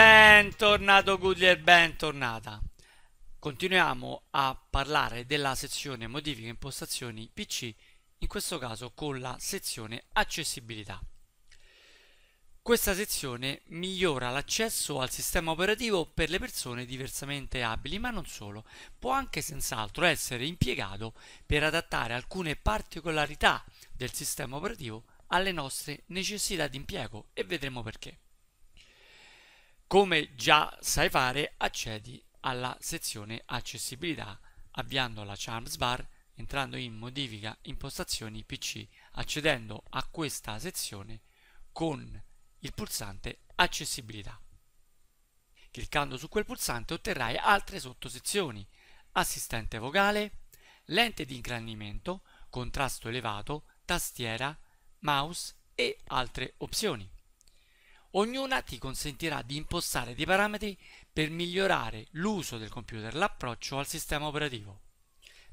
Bentornato Goodyear, bentornata. Continuiamo a parlare della sezione modifiche impostazioni PC, in questo caso con la sezione accessibilità. Questa sezione migliora l'accesso al sistema operativo per le persone diversamente abili, ma non solo, può anche senz'altro essere impiegato per adattare alcune particolarità del sistema operativo alle nostre necessità di impiego e vedremo perché. Come già sai fare, accedi alla sezione accessibilità avviando la Charms Bar, entrando in modifica impostazioni PC, accedendo a questa sezione con il pulsante accessibilità. Cliccando su quel pulsante otterrai altre sottosezioni, assistente vocale, lente di ingrandimento, contrasto elevato, tastiera, mouse e altre opzioni. Ognuna ti consentirà di impostare dei parametri per migliorare l'uso del computer, l'approccio al sistema operativo.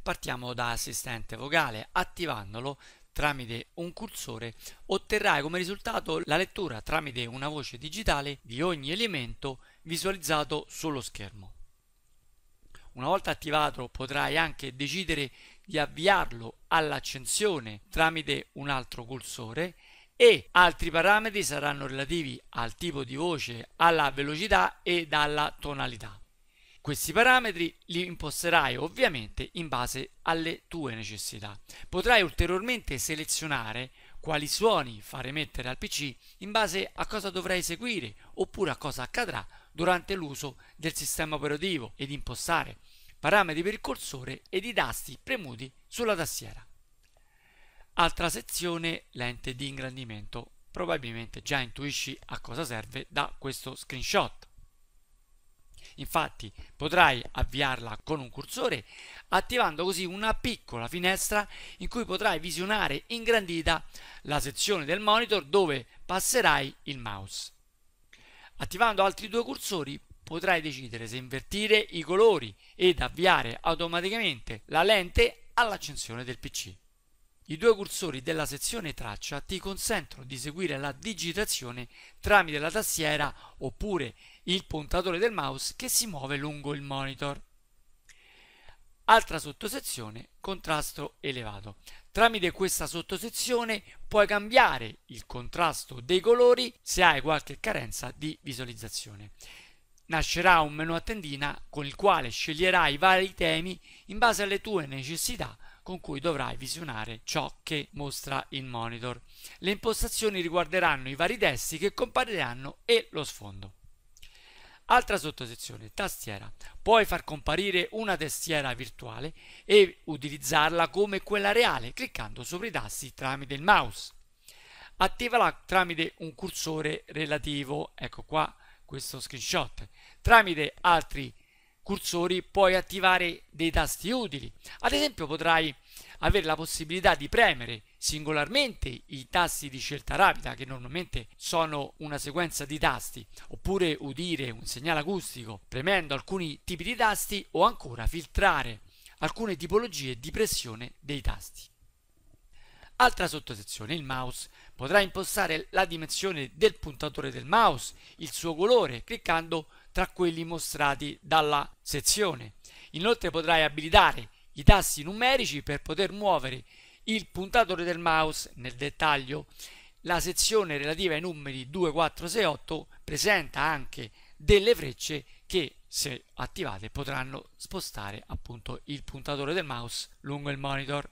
Partiamo da assistente vocale, attivandolo tramite un cursore otterrai come risultato la lettura tramite una voce digitale di ogni elemento visualizzato sullo schermo. Una volta attivato potrai anche decidere di avviarlo all'accensione tramite un altro cursore e altri parametri saranno relativi al tipo di voce, alla velocità ed alla tonalità. Questi parametri li imposterai ovviamente in base alle tue necessità. Potrai ulteriormente selezionare quali suoni fare mettere al PC in base a cosa dovrai eseguire oppure a cosa accadrà durante l'uso del sistema operativo ed impostare parametri per il cursore ed i tasti premuti sulla tastiera. Altra sezione lente di ingrandimento. Probabilmente già intuisci a cosa serve da questo screenshot. Infatti potrai avviarla con un cursore attivando così una piccola finestra in cui potrai visionare ingrandita la sezione del monitor dove passerai il mouse. Attivando altri due cursori potrai decidere se invertire i colori ed avviare automaticamente la lente all'accensione del PC. I due cursori della sezione traccia ti consentono di seguire la digitazione tramite la tastiera oppure il puntatore del mouse che si muove lungo il monitor. Altra sottosezione, contrasto elevato. Tramite questa sottosezione puoi cambiare il contrasto dei colori se hai qualche carenza di visualizzazione. Nascerà un menu a tendina con il quale sceglierai i vari temi in base alle tue necessità con cui dovrai visionare ciò che mostra il monitor. Le impostazioni riguarderanno i vari testi che compariranno e lo sfondo. Altra sottosezione, tastiera. Puoi far comparire una tastiera virtuale e utilizzarla come quella reale cliccando sopra i tasti tramite il mouse. Attivala tramite un cursore relativo, ecco qua questo screenshot, tramite altri cursori puoi attivare dei tasti utili. Ad esempio potrai avere la possibilità di premere singolarmente i tasti di scelta rapida, che normalmente sono una sequenza di tasti, oppure udire un segnale acustico premendo alcuni tipi di tasti o ancora filtrare alcune tipologie di pressione dei tasti. Altra sottosezione, il mouse. Potrai impostare la dimensione del puntatore del mouse, il suo colore, cliccando tra quelli mostrati dalla sezione. Inoltre potrai abilitare i tasti numerici per poter muovere il puntatore del mouse nel dettaglio. La sezione relativa ai numeri 2, 4, 6, 8 presenta anche delle frecce che se attivate potranno spostare appunto il puntatore del mouse lungo il monitor.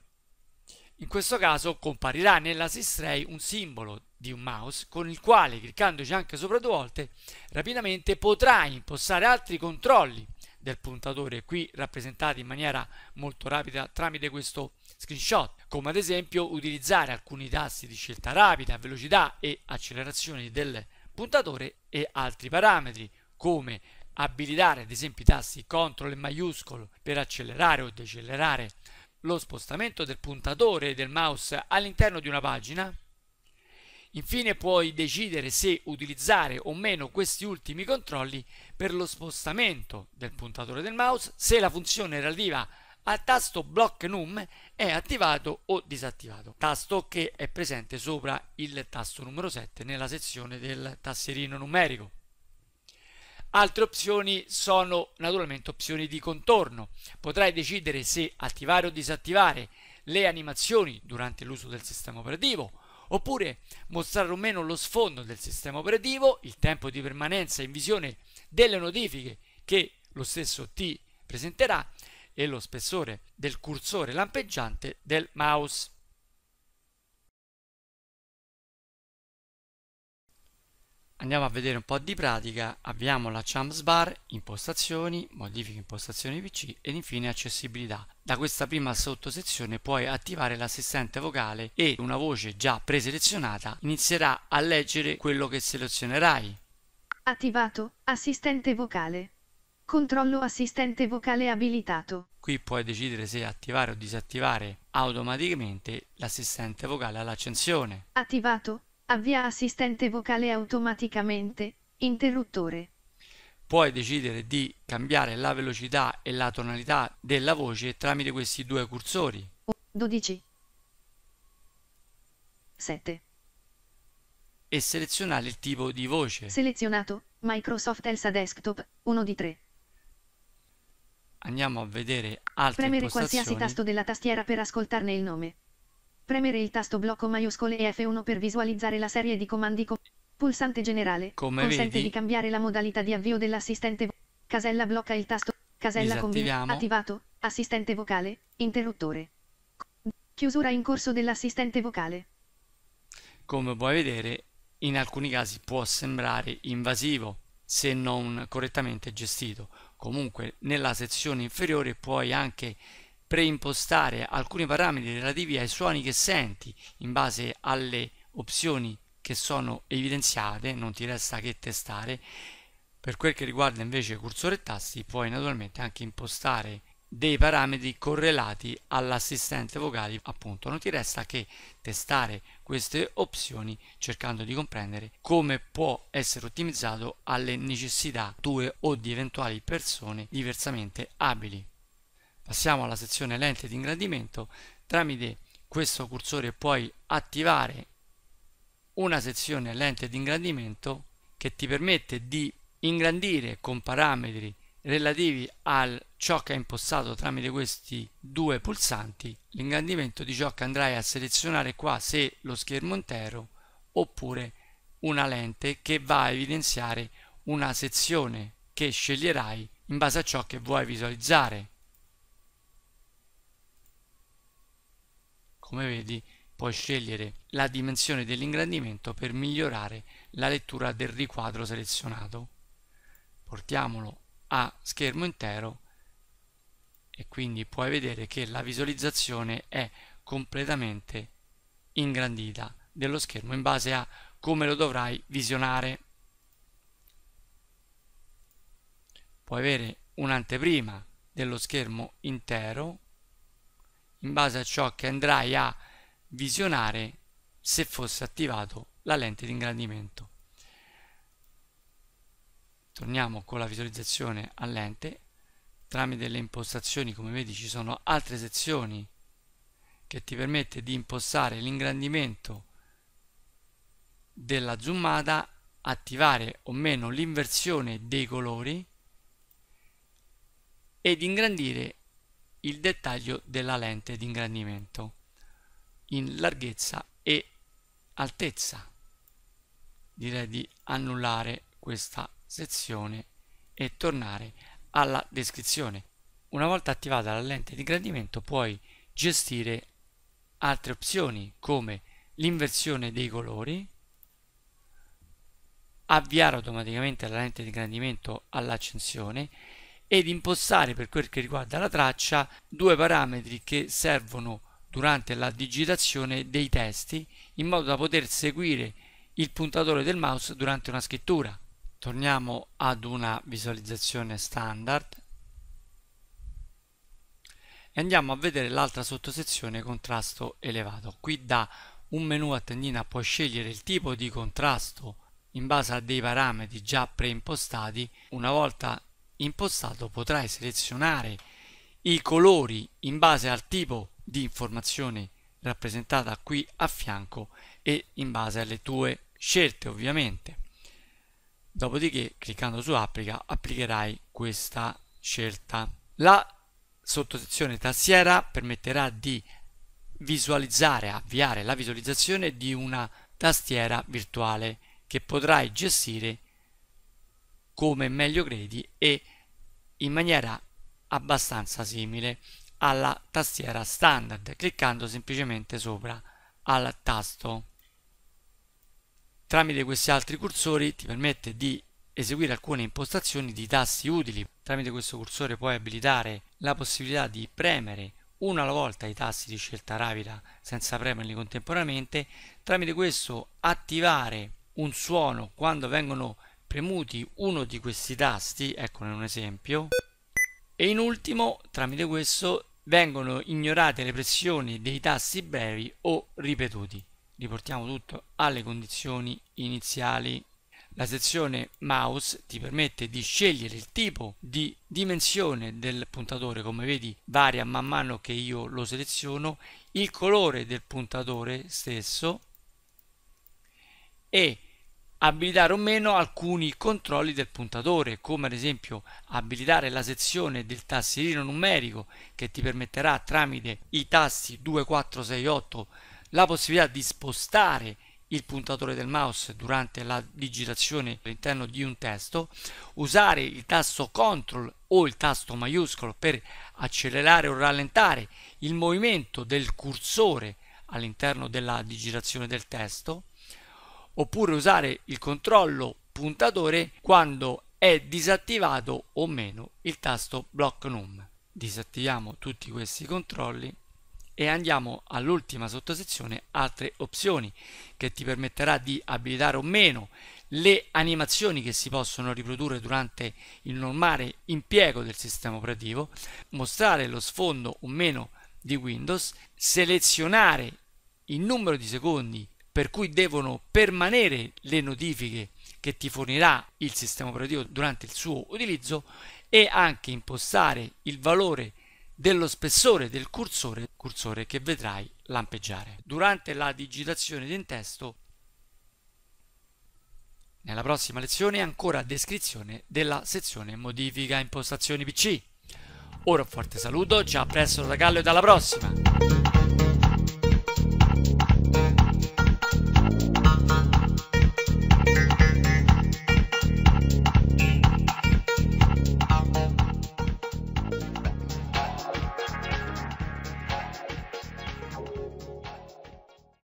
In questo caso comparirà nella tray un simbolo di un mouse con il quale, cliccandoci anche sopra due volte, rapidamente potrai impostare altri controlli del puntatore, qui rappresentati in maniera molto rapida tramite questo screenshot, come ad esempio utilizzare alcuni tasti di scelta rapida, velocità e accelerazione del puntatore e altri parametri, come abilitare ad esempio i tasti CTRL e maiuscolo per accelerare o decelerare lo spostamento del puntatore del mouse all'interno di una pagina. Infine puoi decidere se utilizzare o meno questi ultimi controlli per lo spostamento del puntatore del mouse, se la funzione relativa al tasto Block Num è attivato o disattivato, tasto che è presente sopra il tasto numero 7 nella sezione del tastierino numerico. Altre opzioni sono naturalmente opzioni di contorno. Potrai decidere se attivare o disattivare le animazioni durante l'uso del sistema operativo, oppure mostrare o meno lo sfondo del sistema operativo, il tempo di permanenza in visione delle notifiche che lo stesso ti presenterà e lo spessore del cursore lampeggiante del mouse. andiamo a vedere un po' di pratica, abbiamo la Champs Bar, impostazioni, modifiche impostazioni PC ed infine accessibilità. Da questa prima sottosezione puoi attivare l'assistente vocale e una voce già preselezionata inizierà a leggere quello che selezionerai. Attivato, assistente vocale. Controllo assistente vocale abilitato. Qui puoi decidere se attivare o disattivare automaticamente l'assistente vocale all'accensione. Attivato, Avvia assistente vocale automaticamente, interruttore. Puoi decidere di cambiare la velocità e la tonalità della voce tramite questi due cursori. 12 7 e selezionare il tipo di voce. Selezionato Microsoft Elsa Desktop 1 di 3. Andiamo a vedere altre Premere qualsiasi tasto della tastiera per ascoltarne il nome. Premere il tasto blocco maiuscole e F1 per visualizzare la serie di comandi co pulsante generale. Come consente vedi? di cambiare la modalità di avvio dell'assistente. Casella blocca il tasto. Casella combina. Attivato. Assistente vocale. Interruttore. Chiusura in corso dell'assistente vocale. Come puoi vedere, in alcuni casi può sembrare invasivo se non correttamente gestito. Comunque, nella sezione inferiore puoi anche preimpostare alcuni parametri relativi ai suoni che senti in base alle opzioni che sono evidenziate, non ti resta che testare. Per quel che riguarda invece cursore e tasti puoi naturalmente anche impostare dei parametri correlati all'assistente vocale, appunto non ti resta che testare queste opzioni cercando di comprendere come può essere ottimizzato alle necessità tue o di eventuali persone diversamente abili Passiamo alla sezione lente di ingrandimento. Tramite questo cursore puoi attivare una sezione lente di ingrandimento che ti permette di ingrandire con parametri relativi a ciò che è impostato tramite questi due pulsanti l'ingrandimento di ciò che andrai a selezionare qua se lo schermo intero oppure una lente che va a evidenziare una sezione che sceglierai in base a ciò che vuoi visualizzare come vedi puoi scegliere la dimensione dell'ingrandimento per migliorare la lettura del riquadro selezionato. Portiamolo a schermo intero e quindi puoi vedere che la visualizzazione è completamente ingrandita dello schermo in base a come lo dovrai visionare. Puoi avere un'anteprima dello schermo intero in base a ciò che andrai a visionare se fosse attivato la lente di ingrandimento. Torniamo con la visualizzazione a lente. Tramite le impostazioni, come vedi, ci sono altre sezioni che ti permette di impostare l'ingrandimento della zoomata, attivare o meno l'inversione dei colori ed ingrandire il dettaglio della lente di ingrandimento in larghezza e altezza. Direi di annullare questa sezione e tornare alla descrizione. Una volta attivata la lente di ingrandimento puoi gestire altre opzioni come l'inversione dei colori, avviare automaticamente la lente di ingrandimento all'accensione ed impostare per quel che riguarda la traccia due parametri che servono durante la digitazione dei testi in modo da poter seguire il puntatore del mouse durante una scrittura. Torniamo ad una visualizzazione standard e andiamo a vedere l'altra sottosezione contrasto elevato. Qui da un menu a tendina puoi scegliere il tipo di contrasto in base a dei parametri già preimpostati. Una volta impostato potrai selezionare i colori in base al tipo di informazione rappresentata qui a fianco e in base alle tue scelte ovviamente. Dopodiché cliccando su applica applicherai questa scelta. La sottosezione tastiera permetterà di visualizzare, avviare la visualizzazione di una tastiera virtuale che potrai gestire come meglio credi e in maniera abbastanza simile alla tastiera standard cliccando semplicemente sopra al tasto tramite questi altri cursori ti permette di eseguire alcune impostazioni di tasti utili tramite questo cursore puoi abilitare la possibilità di premere una alla volta i tasti di scelta rapida senza premerli contemporaneamente tramite questo attivare un suono quando vengono premuti uno di questi tasti, eccone un esempio, e in ultimo, tramite questo, vengono ignorate le pressioni dei tasti brevi o ripetuti. Riportiamo tutto alle condizioni iniziali. La sezione mouse ti permette di scegliere il tipo di dimensione del puntatore, come vedi varia man mano che io lo seleziono, il colore del puntatore stesso e abilitare o meno alcuni controlli del puntatore, come ad esempio abilitare la sezione del tastierino numerico che ti permetterà tramite i tasti 2, 4, 6, 8 la possibilità di spostare il puntatore del mouse durante la digitazione all'interno di un testo, usare il tasto CTRL o il tasto maiuscolo per accelerare o rallentare il movimento del cursore all'interno della digitazione del testo, oppure usare il controllo puntatore quando è disattivato o meno il tasto block num. Disattiviamo tutti questi controlli e andiamo all'ultima sottosezione altre opzioni che ti permetterà di abilitare o meno le animazioni che si possono riprodurre durante il normale impiego del sistema operativo, mostrare lo sfondo o meno di Windows, selezionare il numero di secondi per cui devono permanere le notifiche che ti fornirà il sistema operativo durante il suo utilizzo e anche impostare il valore dello spessore del cursore, cursore che vedrai lampeggiare. Durante la digitazione di un testo, nella prossima lezione ancora descrizione della sezione modifica impostazioni PC. Ora un forte saluto, ciao a presto da Gallo e dalla prossima!